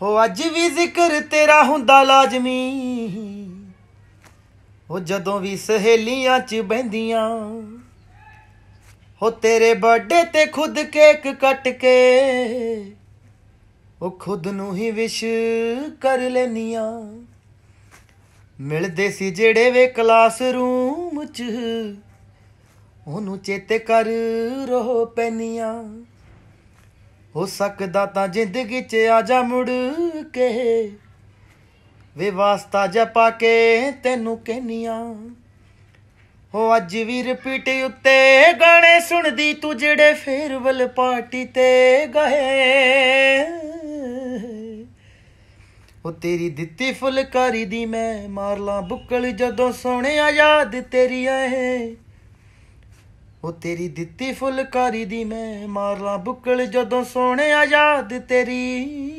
ਹੋ ਅੱਜ ਵੀ ਜ਼ਿਕਰ ਤੇਰਾ ਹੁੰਦਾ ਲਾਜ਼ਮੀ ਹੋ ਜਦੋਂ ਵੀ ਸਹੇਲੀਆਂ 'ਚ ਬੈੰਦੀਆਂ ਹੋ ਤੇਰੇ ਬਰਥਡੇ ਤੇ ਖੁਦ ਕੇਕ ਕੱਟ ਕੇ ਉਹ ਖੁਦ ਨੂੰ ਹੀ ਵਿਸ਼ ਕਰ ਲੈਨੀਆਂ ਮਿਲਦੇ ਸੀ ਜਿਹੜੇ ਵੇ ਕਲਾਸਰੂਮ 'ਚ ਉਹਨੂੰ ਚੇਤੇ ਕਰ ਰੋ ਪੈਨੀਆਂ ਹੋ ਸਕਦਾ ਤਾਂ ਜ਼ਿੰਦਗੀ 'ਚ ਆ ਜਾ ਮੁੜ ਕੇ ਵੇ ਵਾਸਤਾ ਜਾ ਪਾ ਕੇ ਤੈਨੂੰ ਕਹਿਨੀਆਂ ਹੋ ਅੱਜ ਵੀ ਰਿਪੀਟ ਉੱਤੇ ਗਾਣੇ ਸੁਣਦੀ ਤੂੰ ਜਿਹੜੇ ਫੇਰਵਲ ਪਾਰਟੀ ਤੇ ਗਏ ਉਹ ਤੇਰੀ ਦਿੱਤੀ ਫੁਲਕਾਰੀ ਦੀ ਮੈਂ ਮਾਰ ਲਾਂ ਬੁੱਕਲ ਜਦੋਂ ਸੋਹਣਿਆ ਯਾਦ ਤੇਰੀ ਆਏ ਉਹ ਤੇਰੀ ਦਿੱਤੀ ਫੁੱਲਕਾਰੀ ਦੀ ਮੈਂ ਮਾਰਾਂ ਬੁੱਕਲ ਜਦੋਂ ਸੋਹਣਿਆ ਯਾਦ ਤੇਰੀ